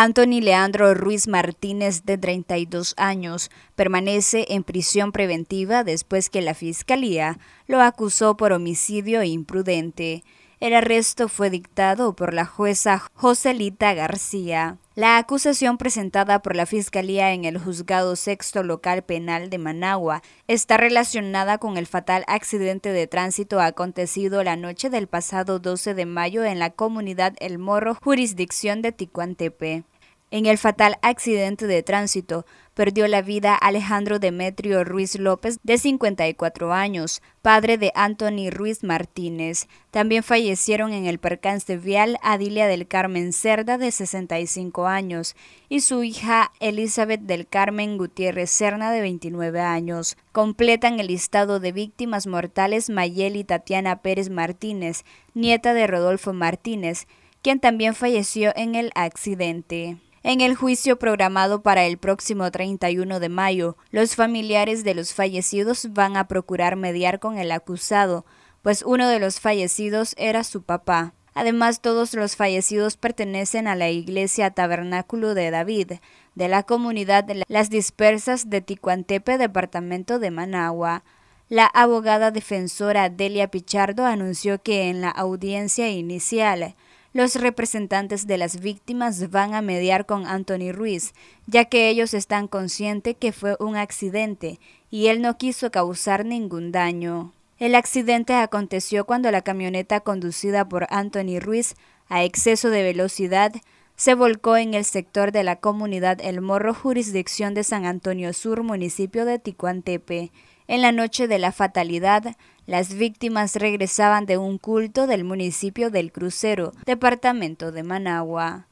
Anthony Leandro Ruiz Martínez, de 32 años, permanece en prisión preventiva después que la Fiscalía lo acusó por homicidio imprudente. El arresto fue dictado por la jueza Joselita García. La acusación presentada por la Fiscalía en el Juzgado Sexto Local Penal de Managua está relacionada con el fatal accidente de tránsito acontecido la noche del pasado 12 de mayo en la comunidad El Morro, jurisdicción de Ticuantepe. En el fatal accidente de tránsito perdió la vida Alejandro Demetrio Ruiz López, de 54 años, padre de Anthony Ruiz Martínez. También fallecieron en el percance vial Adilia del Carmen Cerda, de 65 años, y su hija Elizabeth del Carmen Gutiérrez Cerna, de 29 años. Completan el listado de víctimas mortales Mayeli Tatiana Pérez Martínez, nieta de Rodolfo Martínez, quien también falleció en el accidente. En el juicio programado para el próximo 31 de mayo, los familiares de los fallecidos van a procurar mediar con el acusado, pues uno de los fallecidos era su papá. Además, todos los fallecidos pertenecen a la iglesia Tabernáculo de David, de la comunidad Las Dispersas de Ticuantepe, departamento de Managua. La abogada defensora Delia Pichardo anunció que en la audiencia inicial, los representantes de las víctimas van a mediar con Anthony Ruiz, ya que ellos están conscientes que fue un accidente y él no quiso causar ningún daño. El accidente aconteció cuando la camioneta conducida por Anthony Ruiz, a exceso de velocidad, se volcó en el sector de la comunidad El Morro, jurisdicción de San Antonio Sur, municipio de Ticuantepe. En la noche de la fatalidad, las víctimas regresaban de un culto del municipio del Crucero, departamento de Managua.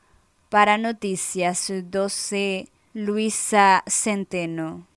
Para Noticias 12, Luisa Centeno.